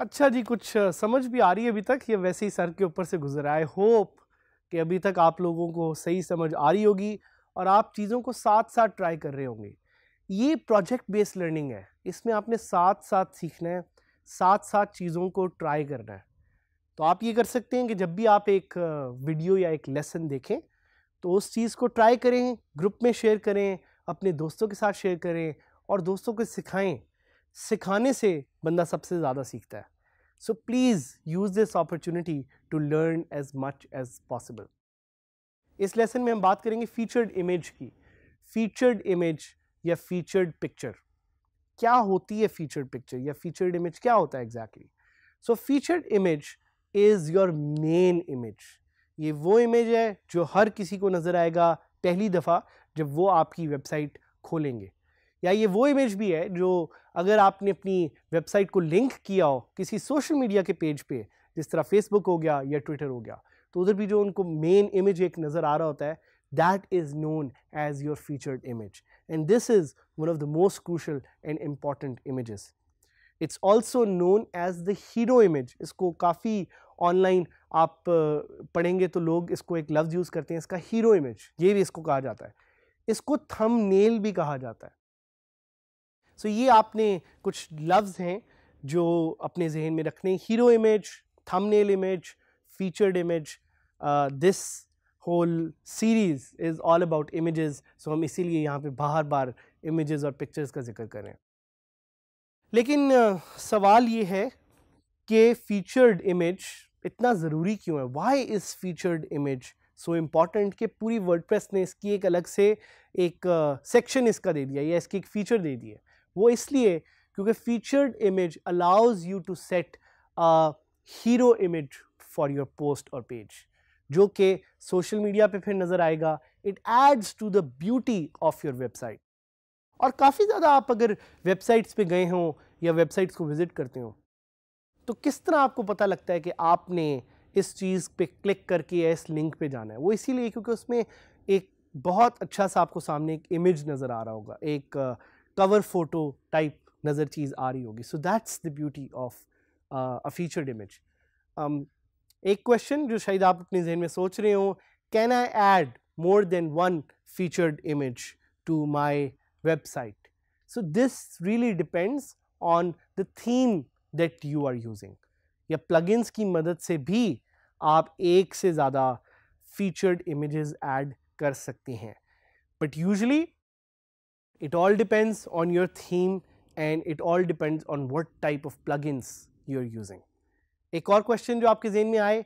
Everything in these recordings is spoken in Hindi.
अच्छा जी कुछ समझ भी आ रही है अभी तक ये वैसे ही सर के ऊपर से गुजरा है होप कि अभी तक आप लोगों को सही समझ आ रही होगी और आप चीज़ों को साथ साथ ट्राई कर रहे होंगे ये प्रोजेक्ट बेस्ड लर्निंग है इसमें आपने साथ साथ सीखना है साथ साथ चीज़ों को ट्राई करना है तो आप ये कर सकते हैं कि जब भी आप एक वीडियो या एक लेसन देखें तो उस चीज़ को ट्राई करें ग्रुप में शेयर करें अपने दोस्तों के साथ शेयर करें और दोस्तों को सिखाएं सिखाने से बंदा सबसे ज़्यादा सीखता है so please use this opportunity to learn as much as possible इस लेसन में हम बात करेंगे फीचर्ड इमेज की फीचर्ड इमेज या फीचर्ड पिक्चर क्या होती है फीचर्ड पिक्चर या फीचर्ड इमेज क्या होता है exactly so featured image is your main image ये वो इमेज है जो हर किसी को नज़र आएगा पहली दफ़ा जब वो आपकी वेबसाइट खोलेंगे या ये वो इमेज भी है जो अगर आपने अपनी वेबसाइट को लिंक किया हो किसी सोशल मीडिया के पेज पे जिस तरह फेसबुक हो गया या ट्विटर हो गया तो उधर भी जो उनको मेन इमेज एक नज़र आ रहा होता है that is known as your featured image and this is one of the most crucial and important image it's also known as the hero image इसको काफ़ी ऑनलाइन आप पढ़ेंगे तो लोग इसको एक लफ्ज़ यूज़ करते हैं इसका हीरो इमेज ये भी इसको कहा जाता है इसको थम नेल भी कहा जाता है सो so ये आपने कुछ लफ्ज़ हैं जो अपने जहन में रखने hero image thumbnail image featured image uh, this whole series is all about images so hum isliye yahan pe bahar bar images aur pictures का जिक्र करें lekin uh, sawal ye hai ke featured image itna zaruri क्यों hai why is featured image so so important कि पूरी वर्डप्रेस ने इसकी एक अलग से एक सेक्शन uh, इसका दे दिया या इसकी एक फ़ीचर दे दी है वो इसलिए क्योंकि featured image allows you to set hero image for your post और पेज जो कि सोशल मीडिया पे फिर नज़र आएगा it adds to the beauty of your website और काफ़ी ज़्यादा आप अगर वेबसाइट्स पे गए हों या वेबसाइट्स को विज़िट करते हो तो किस तरह आपको पता लगता है कि आपने इस चीज़ पे क्लिक करके या इस लिंक पे जाना है वो इसीलिए क्योंकि उसमें एक बहुत अच्छा सा आपको सामने एक इमेज नज़र आ रहा होगा एक कवर फोटो टाइप नज़र चीज़ आ रही होगी so that's the beauty of a featured image एक क्वेश्चन जो शायद आप अपने जहन में सोच रहे हो can I add more than one featured image to my website so this really depends on the theme that you are using या प्लगइन्स की मदद से भी आप एक से ज़्यादा फीचर्ड इमेजेस ऐड कर सकते हैं but usually it depends on your theme and it all depends on what type of plugins you are using एक और क्वेश्चन जो आपके जेन में आए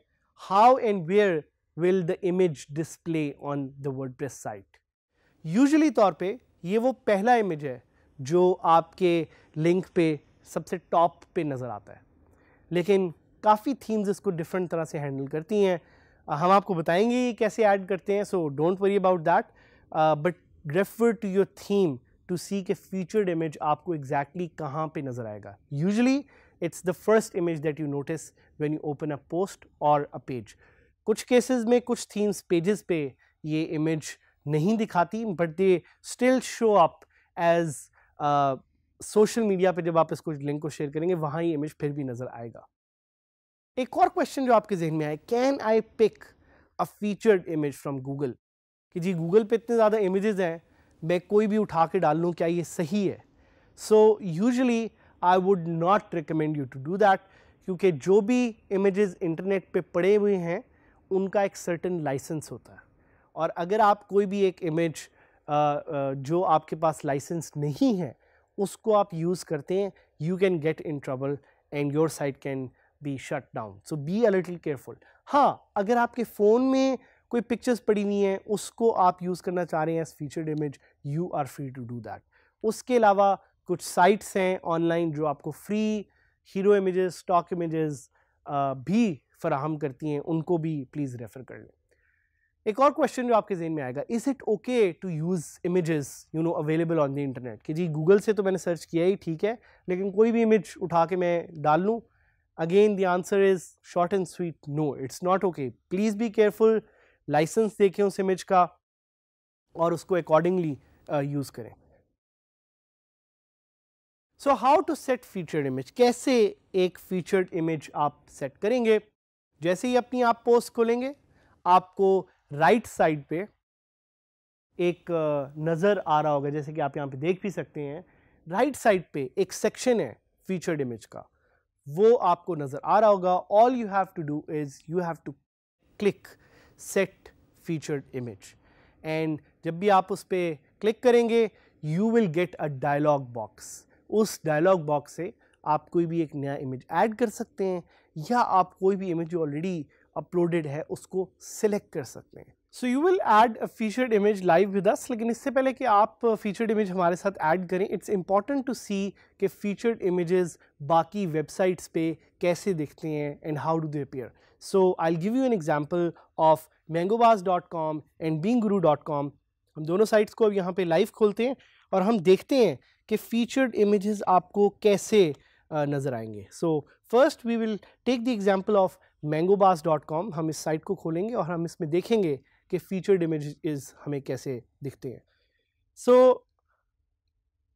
how and where will the image display on the press site usually तौर पे ये वो पहला इमेज है जो आपके लिंक पे सबसे टॉप पे नज़र आता है लेकिन काफ़ी थीम्स इसको डिफरेंट तरह से हैंडल करती हैं हम आपको बताएंगे कैसे ऐड करते हैं so don't worry about that but refer to your theme to see के फ्यूचर्ड इमेज आपको एग्जैक्टली exactly कहाँ पे नज़र आएगा usually it's the first image that you notice when you open a post और अ पेज कुछ केसेस में कुछ थीम्स पेजेस पे ये इमेज नहीं दिखाती but they still show up as social media पे जब आप इसको लिंक को शेयर करेंगे वहाँ ये इमेज फिर भी नज़र आएगा एक और क्वेश्चन जो आपके जहन में आए can I pick a featured image from Google कि जी गूगल पे इतने ज़्यादा इमेजेस हैं मैं कोई भी उठा के डाल लूँ क्या ये सही है so so, I would not recommend you to do that क्योंकि जो भी इमेजेस इंटरनेट पे पड़े हुए हैं उनका एक सर्टन लाइसेंस होता है और अगर आप कोई भी एक इमेज जो आपके पास लाइसेंस नहीं है उसको आप यूज़ करते हैं you can get in trouble and your site can be shut down so be a little careful हाँ अगर आपके फ़ोन में कोई पिक्चर्स पड़ी हुई हैं उसको आप यूज़ करना चाह रहे हैं as featured image you are free to do that उसके अलावा कुछ साइट्स हैं ऑनलाइन जो आपको free hero images stock images भी फराहम करती हैं उनको भी प्लीज़ रेफ़र कर लें एक और क्वेश्चन जो आपके जेन में आएगा is it okay to use images you know available on the internet कि जी गूगल से तो मैंने सर्च किया ही ठीक है लेकिन कोई भी इमेज उठा के मैं डाल लूँ again the answer is short and sweet no it's not okay please be careful license देखें उस इमेज का और उसको अकॉर्डिंगली यूज़ करें so how to set featured image कैसे एक फीचर्ड इमेज आप सेट करेंगे जैसे ही अपनी आप पोस्ट खोलेंगे आपको राइट right साइड पे एक नज़र आ रहा होगा जैसे कि आप यहाँ पे देख भी सकते हैं राइट right साइड पे एक सेक्शन है फीचर्ड इमेज का वो आपको नज़र आ रहा होगा all you have to do is you have to click set featured image and जब भी आप उस पर क्लिक करेंगे you will get a dialog box उस डायलॉग बॉक्स से आप कोई भी एक नया इमेज ऐड कर सकते हैं या आप कोई भी इमेज जो ऑलरेडी अपलोडेड है उसको सिलेक्ट कर सकते हैं so you will add a featured image live with us लेकिन इससे पहले कि आप फीचर्ड इमेज हमारे साथ ऐड करें इट्स इम्पॉर्टेंट टू सी कि फीचर्ड इमेजेस बाकी वेबसाइट्स पे कैसे दिखते हैं and how do they appear so I give you an example of Mangobaaz dot com and being guru dot com हम दोनों साइट्स को अब यहाँ पे लाइव खोलते हैं और हम देखते हैं कि फीचर्ड इमेजेस आपको कैसे नज़र आएंगे so first we will take the example of Mangobaaz dot com हम इस साइट को खोलेंगे और हम इसमें देखेंगे कि फीचर्ड इमेज इज़ हमें कैसे दिखते हैं सो so,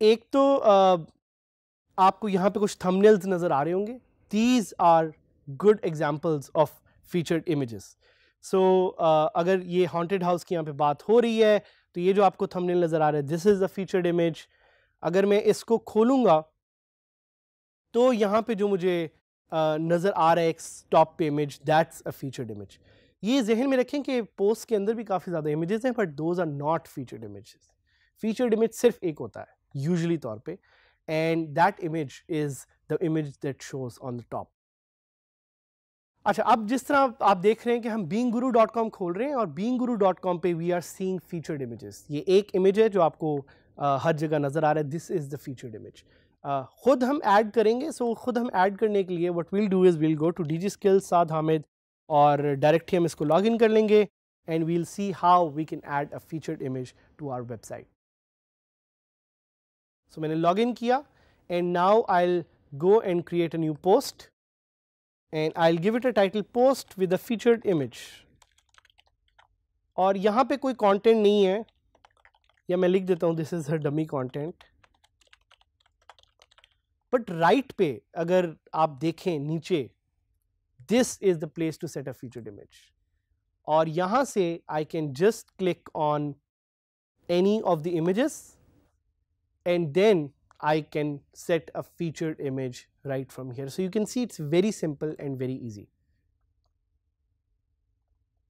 एक तो uh, आपको यहाँ पे कुछ थंबनेल्स नज़र आ रहे होंगे these are good examples of featured images so अगर ये हॉन्टेड हाउस की यहाँ पे बात हो रही है तो ये जो आपको थंबनेल नज़र आ रहा है this is a featured image अगर मैं इसको खोलूँगा तो यहाँ पे जो मुझे नज़र आ रहा है एक टॉप पे image that's a featured image ये जहन में रखें कि पोस्ट के अंदर भी काफ़ी ज़्यादा इमेजेस हैं but those are not featured image featured image सिर्फ एक होता है यूजली तौर पे and that image is the image that shows on the top अच्छा अब जिस तरह आप देख रहे हैं कि हम बींग गुरु डॉट कॉम खोल रहे हैं और बींग गुरु डॉट कॉम पर we are seeing featured images ये एक इमेज है जो आपको आ, हर जगह नज़र आ रहा है this is the featured image ख़ुद हम ऐड करेंगे सो so ख़ुद हम ऐड करने के लिए what will do is will go to DigiSkills Saad Hamid और डायरेक्ट ही हम इसको लॉग इन कर लेंगे and we'll see how we can add a featured image to our website so मैंने लॉग इन किया and now I go and create a new post and I will give it a title post with a featured image और यहाँ पे कोई content नहीं है या मैं लिख देता हूँ this is her dummy content But right पे अगर आप देखें नीचे this is the place to set a featured image. और यहाँ से I can just click any of the images and then I can set a featured image right from here. So, you can see it is very simple and very easy.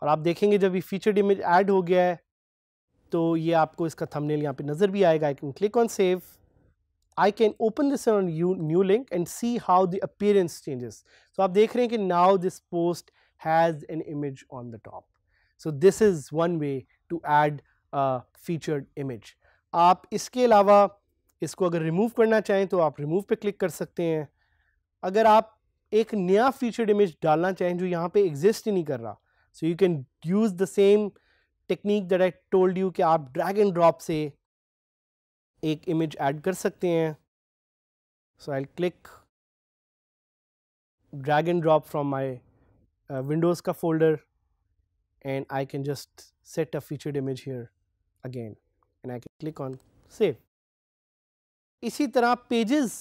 और आप देखेंगे जब ये फीचर्ड इमेज ऐड हो गया है तो ये आपको इसका थंबनेल यहाँ पे नज़र भी आएगा I can click on save I can open this on you new link and see how the appearance changes तो आप देख रहे हैं कि now this post has an image on the top so this is one way to add featured image आप इसके अलावा इसको अगर रिमूव करना चाहें तो आप रिमूव पे क्लिक कर सकते हैं अगर आप एक नया फीचर्ड इमेज डालना चाहें जो यहाँ पे एग्जिस्ट ही नहीं कर रहा so you can use the same technique that I told you कि आप ड्रैग एंड ड्रॉप से एक इमेज ऐड कर सकते हैं so I click drag and drop from my Windows uh, का folder and I can just set a featured image image again and I can click on save इसी तरह पेजेस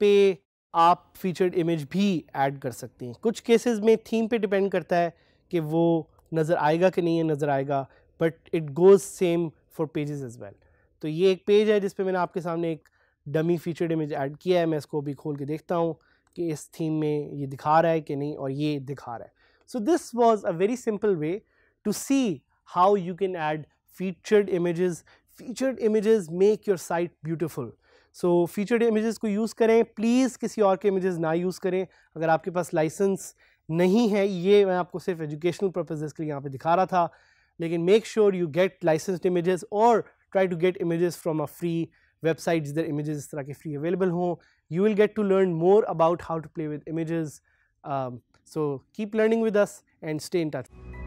पे आप फीचर्ड इमेज भी ऐड कर सकती हैं कुछ केसेस में थीम पे डिपेंड करता है कि वो नज़र आएगा कि नहीं है नज़र आएगा but it goes same for pages as well तो ये एक पेज है जिस पे मैंने आपके सामने एक डमी फीचर्ड इमेज ऐड किया है मैं इसको अभी खोल के देखता हूँ कि इस थीम में ये दिखा रहा है कि नहीं और ये दिखा रहा है so this was a very simple way to see how you can add featured image featured image make your site beautiful so featured images को यूज़ करें प्लीज़ किसी और के इमेजेस ना यूज़ करें अगर आपके पास लाइसेंस नहीं है ये मैं आपको सिर्फ एजुकेशनल पर्पजेज़ के लिए यहाँ पे दिखा रहा था लेकिन make sure you get licensed images और try to get images from a free website जिधर इमेजेस इस तरह के फ्री अवेलेबल हों you will get to learn more about how to play with images so keep learning with us and stay in touch